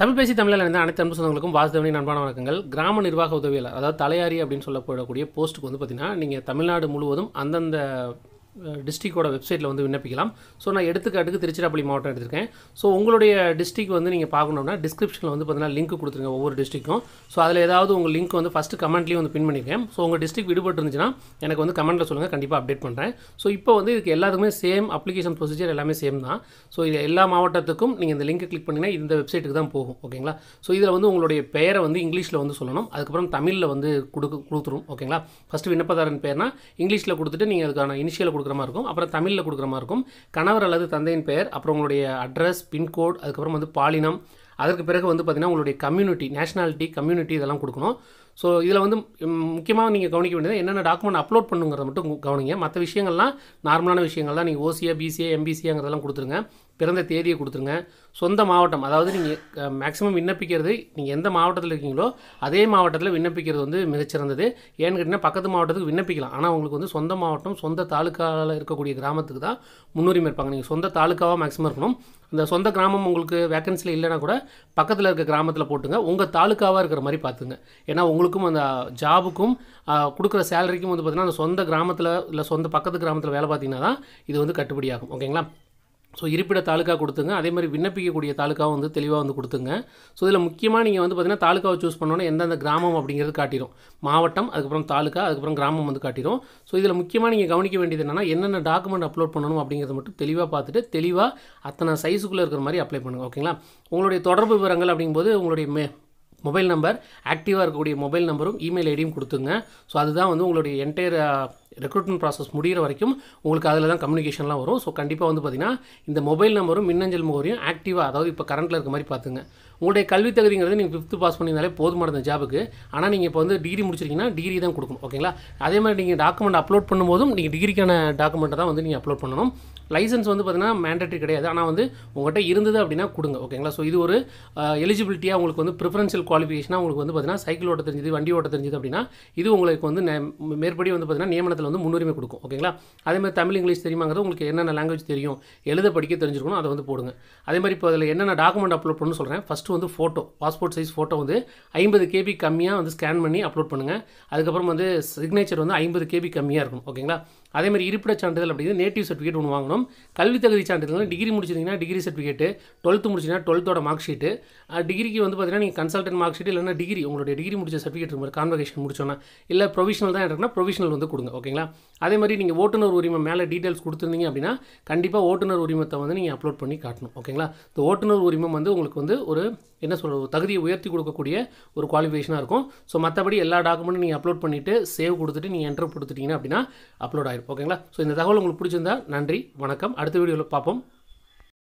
தமிழ் பேசி தமிழில் இருந்த அனைத்து அன்பு சொந்தங்களுக்கும் வாசுதவனின் அன்பான வணக்கங்கள் கிராம நிர்வாக உதவியாளர் அதாவது தலையாரி அப்படின்னு சொல்லப்படக்கூடிய போஸ்ட்டுக்கு வந்து பார்த்திங்கன்னா நீங்கள் தமிழ்நாடு முழுவதும் அந்தந்த டிஸ்ட்ரிக்டோட வெப்சைட்டில் வந்து விண்ணப்பிக்கலாம் ஸோ நான் எடுத்துக்காட்டுக்கு திருச்சிராப்பள்ளி மாவட்டம் எடுத்திருக்கேன் ஸோ உங்களுடைய டிஸ்ட்ரிக் வந்து நீங்கள் பார்க்கணும்னா டிஸ்கிரிப்ஷனில் வந்து பார்த்தீங்கன்னா லிங்க் கொடுத்துருங்க ஒவ்வொரு டிஸ்ட்ரிக்கும் ஸோ அதில் ஏதாவது உங்கள் லிங்க் வந்து ஃபஸ்ட்டு கமெண்ட்லேயும் வந்து பின் பண்ணியிருக்கேன் ஸோ உங்கள் டிஸ்ட்ரிக் விடுபட்டு இருந்துச்சுன்னா எனக்கு வந்து கமெண்ட்டில் சொல்லுங்கள் கண்டிப்பாக அப்டேட் பண்ணுறேன் ஸோ இப்போ வந்து இதுக்கு எல்லாத்துக்குமே சேம் அப்ளிகேஷன் ப்ரொசீஜர் எல்லாமே சேம் தான் ஸோ இது எல்லா மாவட்டத்துக்கும் நீங்கள் இந்த லிங்க்கை கிளிக் பண்ணிங்கன்னா இந்த வெப்சைட்டுக்கு தான் போகும் ஓகேங்களா ஸோ இதில் வந்து உங்களுடைய பெயரை வந்து இங்கிலீஷில் வந்து சொல்லணும் அதுக்கப்புறம் தமிழில் வந்து கொடுக்க கொடுத்துரும் ஓகேங்களா ஃபஸ்ட்டு விண்ணப்பதாரன் பேர்னா இங்கிலீஷில் கொடுத்துட்டு நீங்கள் அதுக்கான இனிஷியல் கொடுக்குற கொடுக்குற மாதிரி இருக்கும் அப்புறம் தமிழில் கொடுக்குற மாதிரி இருக்கும் கணவர் அல்லது தந்தையின் பெயர் அப்புறம் உங்களுடைய அட்ரஸ் பின்கோட் அதுக்கப்புறம் வந்து பாலினம் அதற்கு பிறகு வந்து பார்த்திங்கன்னா உங்களுடைய கம்யூனிட்டி நேஷனாலிட்டி கம்யூனிட்டி இதெல்லாம் கொடுக்கணும் ஸோ இதில் வந்து முக்கியமாக நீங்கள் கவனிக்க வேண்டியது என்னென்ன டாக்குமெண்ட் அப்லோட் பண்ணுங்கிறத மட்டும் கவனிங்க மற்ற விஷயங்கள்லாம் நார்மலான விஷயங்கள் தான் நீங்கள் ஓசிஏ பிசிஏ எம்பிசிஏங்கிறதெல்லாம் கொடுத்துருங்க பிறந்த தேதியை கொடுத்துருங்க சொந்த மாவட்டம் அதாவது நீங்கள் மேக்ஸிமம் விண்ணப்பிக்கிறது நீங்கள் எந்த மாவட்டத்தில் இருக்கீங்களோ அதே மாவட்டத்தில் விண்ணப்பிக்கிறது வந்து மிகச்சிறந்தது ஏன்னு கேட்டிங்கன்னா பக்கத்து மாவட்டத்துக்கு விண்ணப்பிக்கலாம் ஆனால் உங்களுக்கு வந்து சொந்த மாவட்டம் சொந்த தாலுக்காவில் இருக்கக்கூடிய கிராமத்துக்கு தான் முன்னுரிமை இருப்பாங்க நீங்கள் சொந்த தாலுக்காவாக மேக்ஸிமம் இருக்கணும் அந்த சொந்த கிராமம் உங்களுக்கு வேக்கன்சியில் இல்லைனா கூட பக்கத்தில் இருக்க கிராமத்தில் போட்டுங்க உங்கள் தாலுக்காவாக இருக்கிற மாதிரி பார்த்துங்க ஏன்னா உங்களுக்கு அவங்களுக்கும் அந்த ஜாபுக்கும் கொடுக்குற சேலரிக்கும் வந்து பார்த்திங்கன்னா அந்த சொந்த கிராமத்தில் இல்லை சொந்த பக்கத்து கிராமத்தில் வேலை பார்த்தீங்கன்னா தான் இது வந்து கட்டுப்படியாகும் ஓகேங்களா ஸோ இருப்பிட தாலுக்கா கொடுத்துங்க அதே மாதிரி விண்ணப்பிக்கக்கூடிய தாலுக்காவும் வந்து தெளிவாக வந்து கொடுத்துங்க ஸோ இதில் முக்கியமாக நீங்கள் வந்து பார்த்தீங்கன்னா தாலுக்காவை சூஸ் பண்ணோன்னா எந்தெந்த கிராமம் அப்படிங்கிறது காட்டிடும் மாவட்டம் அதுக்கப்புறம் தாலுக்கா அதுக்கப்புறம் கிராமம் வந்து காட்டிடும் ஸோ இதில் முக்கியமாக நீங்கள் கவனிக்க வேண்டியது என்னென்னா என்னென்ன டாக்குமெண்ட் அப்லோட் பண்ணணும் அப்படிங்கிறத மட்டும் தெளிவாக பார்த்துட்டு தெளிவாக அத்தனை சைஸுக்குள்ளே இருக்கிற மாதிரி அப்ளை பண்ணுங்கள் ஓகேங்களா உங்களுடைய தொடர்பு விவரங்கள் அப்படிங்கும்போது உங்களுடைய மே மொபைல் நம்பர் ஆக்டிவாக இருக்கக்கூடிய மொபைல் நம்பரும் இமெயில் ஐடியும் கொடுத்துங்க ஸோ அதுதான் வந்து உங்களுடைய என்டையர் ரெக்ரூட்மெண்ட் ப்ராசஸ் முடிகிற வரைக்கும் உங்களுக்கு அதில் தான் கம்யூனிகேஷன்லாம் வரும் ஸோ கண்டிப்பாக வந்து பார்த்திங்கன்னா இந்த மொபைல் நம்பரும் மின்னஞ்சல் முகவரியும் ஆக்டிவாக அதாவது இப்போ கரண்ட்டில் இருக்க மாதிரி பார்த்துங்க உங்களுடைய கல்வி தகுதிங்கிறது நீங்கள் ஃபிஃப்த்து பாஸ் பண்ணியிருந்தாலே போதுமான அந்த ஜாபுக்கு ஆனால் நீங்கள் இப்போ வந்து டிகிரி முடிச்சிருக்கீங்கன்னா டிகிரி தான் கொடுக்கணும் ஓகேங்களா அதே மாதிரி நீங்கள் டாக்குமெண்ட் அப்லோட் பண்ணும்போதும் நீங்கள் டிகிரிக்கான டாக்குமெண்ட்டை தான் வந்து நீங்கள் அப்லோட் பண்ணணும் லைசன்ஸ் வந்து பார்த்தீங்கன்னா மேண்டட்ரி கிடையாது ஆனால் வந்து உங்கள்கிட்ட இருந்தது அப்படின்னா கொடுங்க ஓகேங்களா ஸோ இது ஒரு எலிஜிபிலிட்டியாக உங்களுக்கு வந்து ப்ரிஃபரன்ஷியல் குவாலிஃபிகேஷனாக உங்களுக்கு வந்து பார்த்தீங்கன்னா சைக்கிள் ஓட்ட தெரிஞ்சது வண்டி ஓட்ட தெரிஞ்சது அப்படின்னா இது உங்களுக்கு வந்து மேற்படி வந்து பார்த்தீங்கன்னா நியமனத்தில் வந்து முன்னுரிமை கொடுக்கும் ஓகேங்களா அதே மாதிரி தமிழ் இங்கிலீஷ் தெரியுமாங்கிறது உங்களுக்கு என்னென்ன லாங்குவேஜ் தெரியும் எழுத படிக்க தெரிஞ்சிருக்கணும் அதை வந்து போடுங்க அதே மாதிரி இப்போ அதில் என்னென்ன டாக்குமெண்ட் அப்லோட் பண்ணணும்னு சொல்கிறேன் ஃபஸ்ட் ஃபஸ்ட்டு வந்து ஃபோட்டோ பாஸ்போர்ட் சைஸ் ஃபோட்டோ வந்து ஐம்பது கேபி கம்மியாக வந்து ஸ்கேன் பண்ணி அப்லோட் பண்ணுங்கள் அதுக்கப்புறம் வந்து சிக்னேச்சர் வந்து ஐம்பது கேபி கம்மியாக இருக்கும் ஓகேங்களா அதே மாதிரி இருப்பிட சான்றிதழ் அப்படின்னு நேட்டிவ் சர்டிஃபிகேட் ஒன்று வாங்கணும் கல்வி தகுதி சான்றிதழ் டிகிரி முடிச்சிருந்தீங்கன்னா டிகிரி சர்டிஃபிகேட்டு டுவெல்த்து முடிச்சிங்கன்னா டுவெல்த்தோட மார்க் ஷீட்டு டிகிரிக்கு வந்து பார்த்தீங்கன்னா நீங்கள் கன்சல்டன்ட் மார்க் ஷீட் இல்லைன்னா டிகிரி உங்களுடைய டிகிரி முடிச்ச சர்டிஃபிகேட் இருக்கும் கான்வகேஷன் முடிச்சோன்னா இல்லை ப்ரொவிஷனல் தான் இருக்குன்னா ப்ரொவிஷனல் வந்து கொடுங்க ஓகேங்களா அதே மாதிரி நீங்கள் ஓட்டுநர் உரிமை மேலே டீட்டெயில்ஸ் கொடுத்துருந்தீங்க அப்படின்னா கண்டிப்பாக ஓட்டுநர் உரிமத்தை வந்து நீங்கள் அப்லோட் பண்ணி காட்டணும் ஓகேங்களா இந்த ஓட்டுநர் உரிமம் வந்து உங்களுக்கு வந்து ஒரு என்ன சொல்கிறது தகுதியை உயர்த்தி கொடுக்கக்கூடிய ஒரு குவாலிஃபிகேஷனாக இருக்கும் ஸோ மற்றபடி எல்லா டாக்குமெண்ட்டும் நீங்கள் அப்லோட் பண்ணிவிட்டு சேவ் கொடுத்துட்டு நீங்கள் என்டர் கொடுத்துட்டிங்கன்னா அப்படின்னா அப்லோட் ஆகிடும் ஓகேங்களா ஸோ இந்த தகவல் உங்களுக்கு பிடிச்சிருந்தா நன்றி வணக்கம் அடுத்த வீடியோவில் பார்ப்போம்